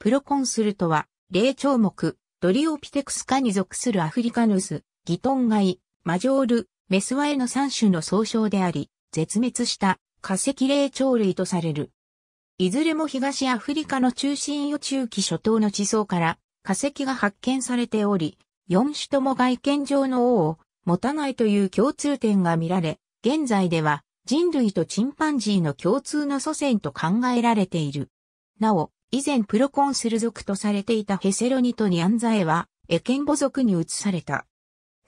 プロコンスルとは、霊長目、ドリオピテクス科に属するアフリカヌス、ギトンガイ、マジョール、メスワエの3種の総称であり、絶滅した化石霊長類とされる。いずれも東アフリカの中心予中期諸島の地層から化石が発見されており、4種とも外見上の王を持たないという共通点が見られ、現在では人類とチンパンジーの共通の祖先と考えられている。なお、以前プロコンスル族とされていたヘセロニトニアンザエは、エケンボ族に移された。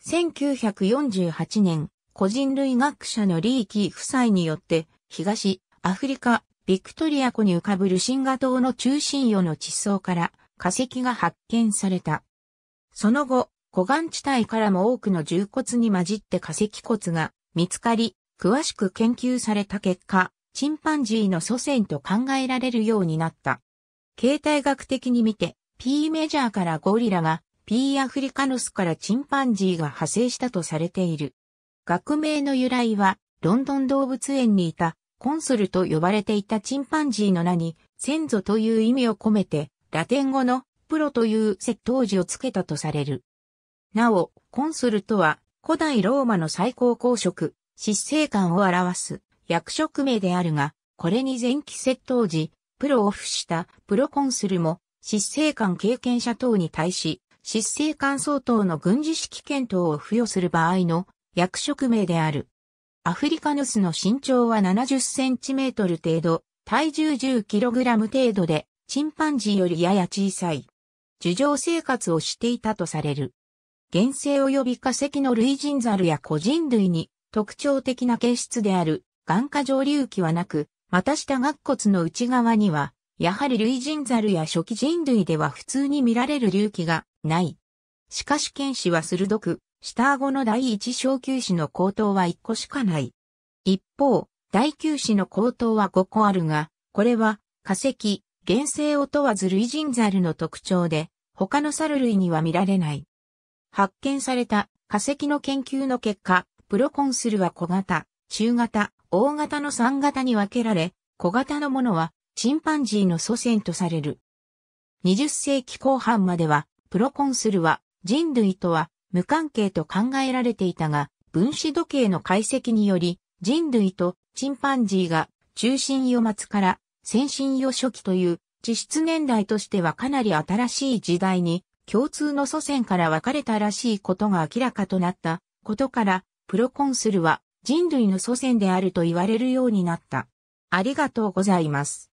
1948年、個人類学者のリーキー夫妻によって、東、アフリカ、ビクトリア湖に浮かぶルシンガ島の中心余の地層から化石が発見された。その後、湖岸地帯からも多くの重骨に混じって化石骨が見つかり、詳しく研究された結果、チンパンジーの祖先と考えられるようになった。形態学的に見て、P メジャーからゴリラが、P アフリカノスからチンパンジーが派生したとされている。学名の由来は、ロンドン動物園にいた、コンソルと呼ばれていたチンパンジーの名に、先祖という意味を込めて、ラテン語のプロという窃盗時をつけたとされる。なお、コンソルとは、古代ローマの最高公職、執政官を表す役職名であるが、これに前期窃盗時、プロオフしたプロコンスルも、執政官経験者等に対し、執政官相当の軍事指揮権等を付与する場合の役職名である。アフリカヌスの身長は70センチメートル程度、体重10キログラム程度で、チンパンジーよりやや小さい。樹上生活をしていたとされる。原生及び化石の類人猿や個人類に特徴的な形質である、眼下上流器はなく、また下顎骨の内側には、やはり類人猿や初期人類では普通に見られる隆起がない。しかし剣士は鋭く、下顎の第一小球子の高頭は1個しかない。一方、第九子の高頭は5個あるが、これは化石、原生を問わず類人猿の特徴で、他の猿類には見られない。発見された化石の研究の結果、プロコンスルは小型、中型、大型の3型に分けられ、小型のものはチンパンジーの祖先とされる。20世紀後半までは、プロコンスルは人類とは無関係と考えられていたが、分子時計の解析により、人類とチンパンジーが中心余末から先進余初期という地質年代としてはかなり新しい時代に共通の祖先から分かれたらしいことが明らかとなったことから、プロコンスルは人類の祖先であると言われるようになった。ありがとうございます。